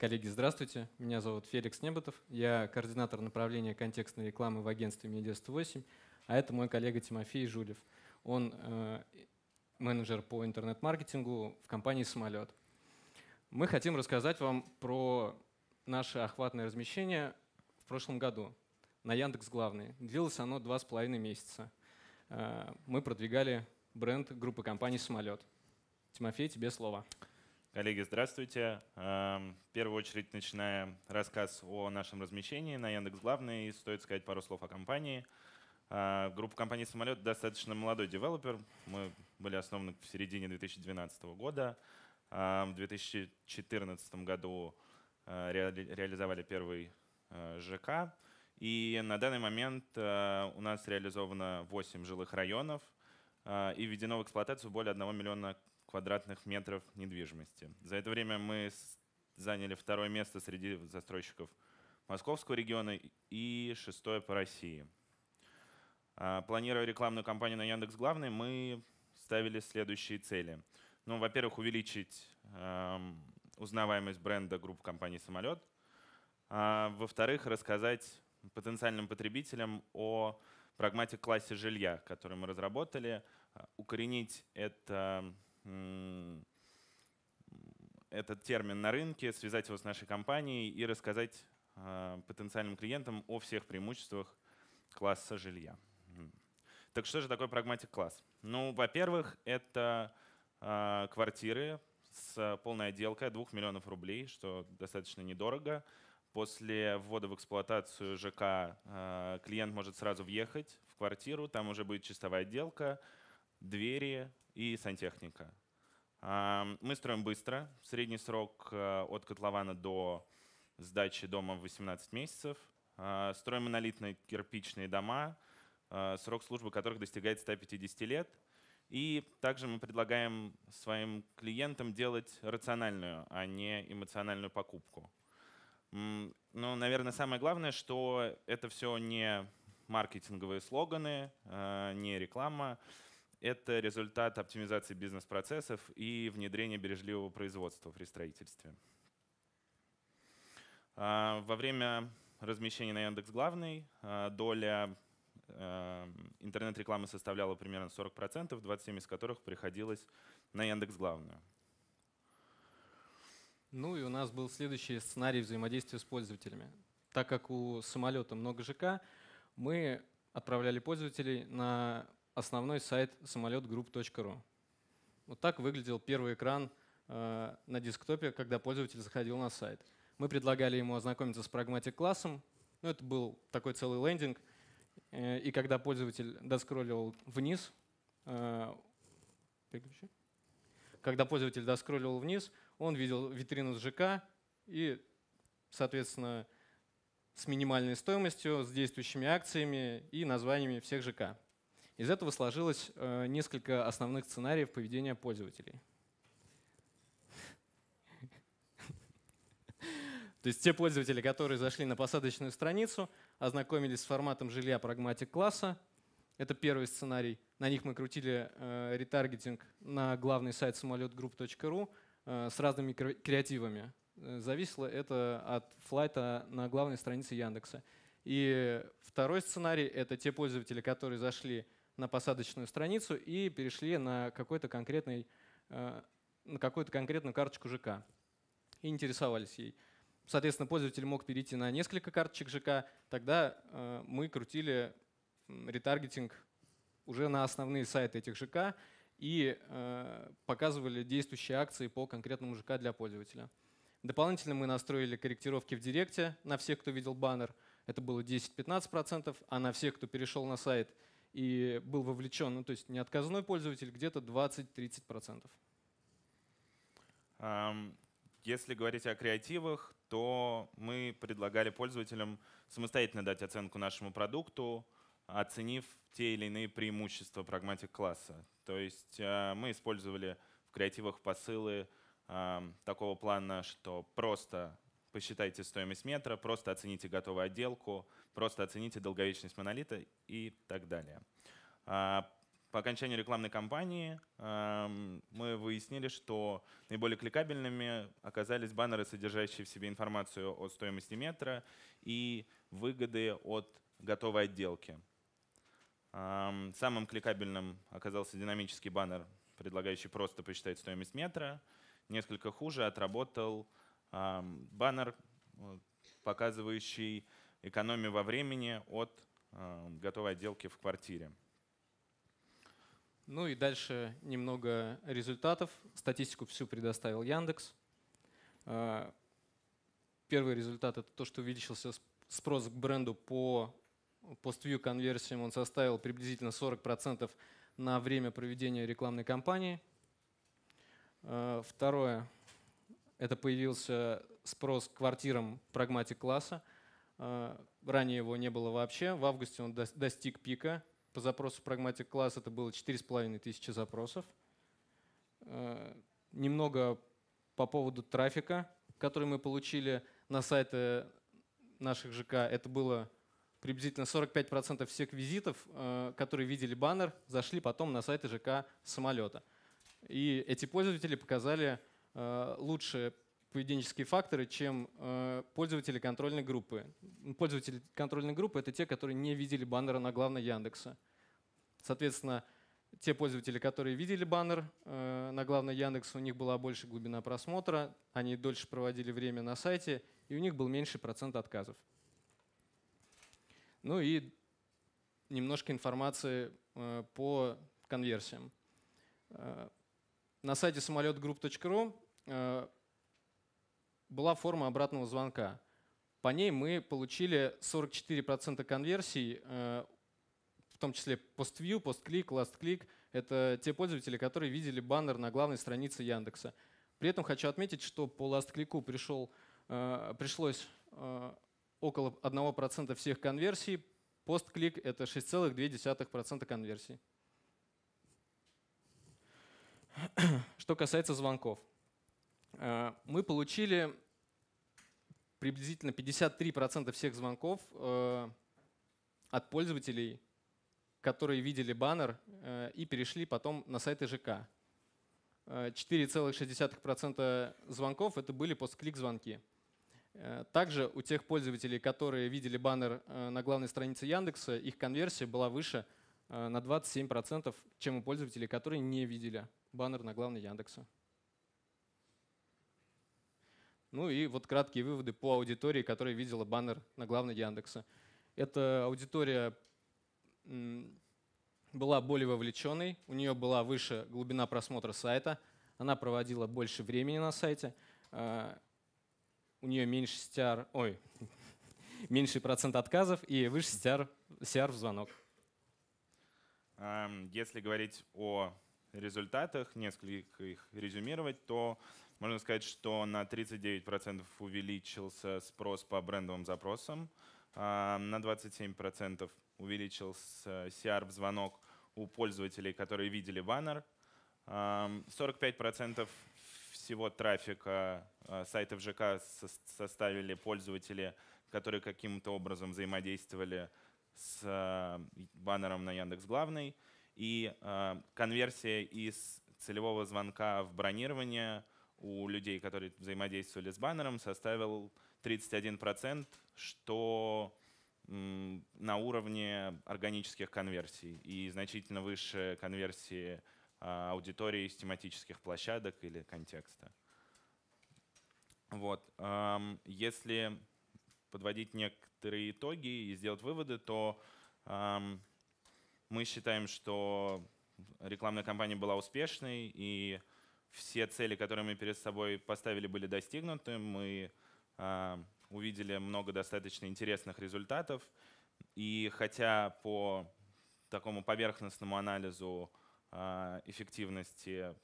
Коллеги, здравствуйте. Меня зовут Феликс Неботов. Я координатор направления контекстной рекламы в агентстве «Медиа-108», а это мой коллега Тимофей Жулев. Он э, менеджер по интернет-маркетингу в компании «Самолет». Мы хотим рассказать вам про наше охватное размещение в прошлом году на Яндекс Главный. Длилось оно два с половиной месяца. Э, мы продвигали бренд группы компаний «Самолет». Тимофей, тебе слово. Коллеги, здравствуйте. Эм, в первую очередь, начиная рассказ о нашем размещении на Яндекс Главный, стоит сказать пару слов о компании. Э, группа компании «Самолет» достаточно молодой девелопер. Мы были основаны в середине 2012 года. Эм, в 2014 году э, реализовали первый э, ЖК. И на данный момент у нас реализовано 8 жилых районов и введено в эксплуатацию более 1 миллиона квадратных метров недвижимости. За это время мы заняли второе место среди застройщиков Московского региона и шестое по России. А, планируя рекламную кампанию на Яндекс Главный, мы ставили следующие цели. Ну, во-первых, увеличить э, узнаваемость бренда группы компаний «Самолет». А, во-вторых, рассказать потенциальным потребителям о прагматик-классе жилья, который мы разработали, а, укоренить это этот термин на рынке, связать его с нашей компанией и рассказать э, потенциальным клиентам о всех преимуществах класса жилья. Так что же такое прагматик класс? Ну, во-первых, это э, квартиры с полной отделкой 2 миллионов рублей, что достаточно недорого. После ввода в эксплуатацию ЖК э, клиент может сразу въехать в квартиру, там уже будет чистовая отделка, двери и сантехника. А, мы строим быстро. Средний срок э, от котлована до сдачи дома 18 месяцев. А, строим монолитные кирпичные дома, э, срок службы которых достигает 150 лет. И также мы предлагаем своим клиентам делать рациональную, а не эмоциональную покупку. Ну, наверное, самое главное, что это все не маркетинговые слоганы, э, не реклама. Это результат оптимизации бизнес-процессов и внедрения бережливого производства при строительстве. А, во время размещения на Яндекс Главный а, доля а, интернет-рекламы составляла примерно 40%, 27 из которых приходилось на Яндекс Главную. Ну и у нас был следующий сценарий взаимодействия с пользователями. Так как у самолета много ЖК, мы отправляли пользователей на основной сайт самолетгroup.ru. Вот так выглядел первый экран э, на десктопе, когда пользователь заходил на сайт. Мы предлагали ему ознакомиться с прагматик-классом. Ну, это был такой целый лендинг. Э, и когда пользователь доскролливал вниз, э, переключи. когда пользователь доскролливал вниз, он видел витрину с ЖК и, соответственно, с минимальной стоимостью, с действующими акциями и названиями всех ЖК. Из этого сложилось э, несколько основных сценариев поведения пользователей. То есть те пользователи, которые зашли на посадочную страницу, ознакомились с форматом жилья прагматик класса, это первый сценарий. На них мы крутили э, ретаргетинг на главный сайт самолетгрупп.ру э, с разными креативами. Э, зависело это от флайта на главной странице Яндекса. И второй сценарий — это те пользователи, которые зашли на посадочную страницу и перешли на какой-то конкретный э, на какую-то конкретную карточку ЖК и интересовались ей. Соответственно, пользователь мог перейти на несколько карточек ЖК, тогда э, мы крутили ретаргетинг уже на основные сайты этих ЖК и э, показывали действующие акции по конкретному ЖК для пользователя. Дополнительно мы настроили корректировки в Директе на всех, кто видел баннер. Это было 10-15%, а на всех, кто перешел на сайт – и был вовлечен, ну, то есть не отказной пользователь, где-то 20-30%. Если говорить о креативах, то мы предлагали пользователям самостоятельно дать оценку нашему продукту, оценив те или иные преимущества прагматик-класса. То есть э, мы использовали в креативах посылы такого плана, что просто посчитайте стоимость метра, просто оцените готовую отделку, Просто оцените долговечность монолита и так далее. А, по окончанию рекламной кампании эм, мы выяснили, что наиболее кликабельными оказались баннеры, содержащие в себе информацию о стоимости метра и выгоды от готовой отделки. Эм, самым кликабельным оказался динамический баннер, предлагающий просто посчитать стоимость метра. Несколько хуже отработал эм, баннер, э, показывающий экономия во времени от э, готовой отделки в квартире. Ну и дальше немного результатов. Статистику всю предоставил Яндекс. Э, первый результат — это то, что увеличился спрос к бренду по пост-вью конверсиям. Он составил приблизительно 40% на время проведения рекламной кампании. Э, второе — это появился спрос к квартирам прагматик-класса — а, ранее его не было вообще. В августе он достиг пика. По запросу Pragmatic Class это было 4,5 тысячи запросов. А, немного по поводу трафика, который мы получили на сайты наших ЖК. Это было приблизительно 45% всех визитов, а, которые видели баннер, зашли потом на сайты ЖК самолета. И эти пользователи показали лучшие поведенческие факторы, чем э, пользователи контрольной группы. Пользователи контрольной группы — это те, которые не видели баннера на главной Яндекса. Соответственно, те пользователи, которые видели баннер э, на главной Яндекса, у них была больше глубина просмотра, они дольше проводили время на сайте, и у них был меньше процент отказов. Ну и немножко информации э, по конверсиям. На сайте самолетгroup.ru была форма обратного звонка. По ней мы получили 44% конверсий, э, в том числе PostView, PostClick, LastClick. Это те пользователи, которые видели баннер на главной странице Яндекса. При этом хочу отметить, что по LastClick пришел, э, пришлось э, около 1% всех конверсий. PostClick — это 6,2% конверсий. Что касается звонков. Э, мы получили приблизительно 53% всех звонков э, от пользователей, которые видели баннер э, и перешли потом на сайты ЖК. 4,6% звонков это были постклик звонки. Также у тех пользователей, которые видели баннер на главной странице Яндекса, их конверсия была выше на 27%, чем у пользователей, которые не видели баннер на главной Яндекса. Ну и вот краткие выводы по аудитории, которая видела баннер на главной Яндекса. Эта аудитория была более вовлеченной, у нее была выше глубина просмотра сайта, она проводила больше времени на сайте, а, у нее меньше CTR, ой, меньший процент отказов и выше CTR, CR в звонок. Эм, если говорить о результатах, несколько их резюмировать, то можно сказать, что на 39% увеличился спрос по брендовым запросам, а на 27% увеличился CR-звонок у пользователей, которые видели баннер, 45% всего трафика а, сайтов ЖК составили пользователи, которые каким-то образом взаимодействовали с а, баннером на Яндекс Главный – и э, конверсия из целевого звонка в бронирование у людей, которые взаимодействовали с баннером, составил 31%, что на уровне органических конверсий и значительно выше конверсии э, аудитории из тематических площадок или контекста. Вот. Эм, если подводить некоторые итоги и сделать выводы, то эм, мы считаем, что рекламная кампания была успешной, и все цели, которые мы перед собой поставили, были достигнуты. Мы э, увидели много достаточно интересных результатов. И хотя по такому поверхностному анализу э, эффективности,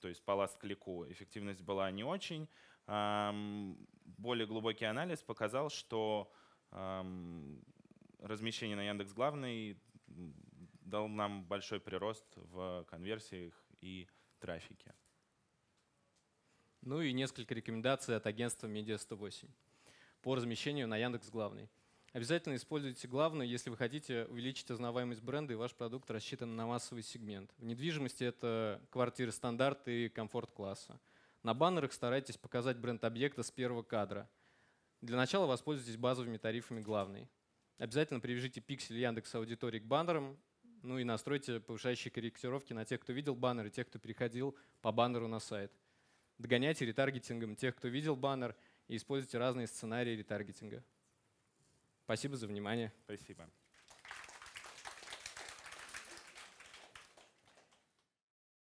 то есть по ласт-клику, эффективность была не очень, э, более глубокий анализ показал, что размещение на Яндекс Главный дал нам большой прирост в конверсиях и трафике. Ну и несколько рекомендаций от агентства Media 108 по размещению на Яндекс Главный. Обязательно используйте главную, если вы хотите увеличить узнаваемость бренда, и ваш продукт рассчитан на массовый сегмент. В недвижимости это квартиры стандарт и комфорт-класса. На баннерах старайтесь показать бренд объекта с первого кадра. Для начала воспользуйтесь базовыми тарифами главной. Обязательно привяжите пиксель Яндекс Аудитории к баннерам ну и настройте повышающие корректировки на тех, кто видел баннер, и тех, кто переходил по баннеру на сайт. Догоняйте ретаргетингом тех, кто видел баннер, и используйте разные сценарии ретаргетинга. Спасибо за внимание. Спасибо.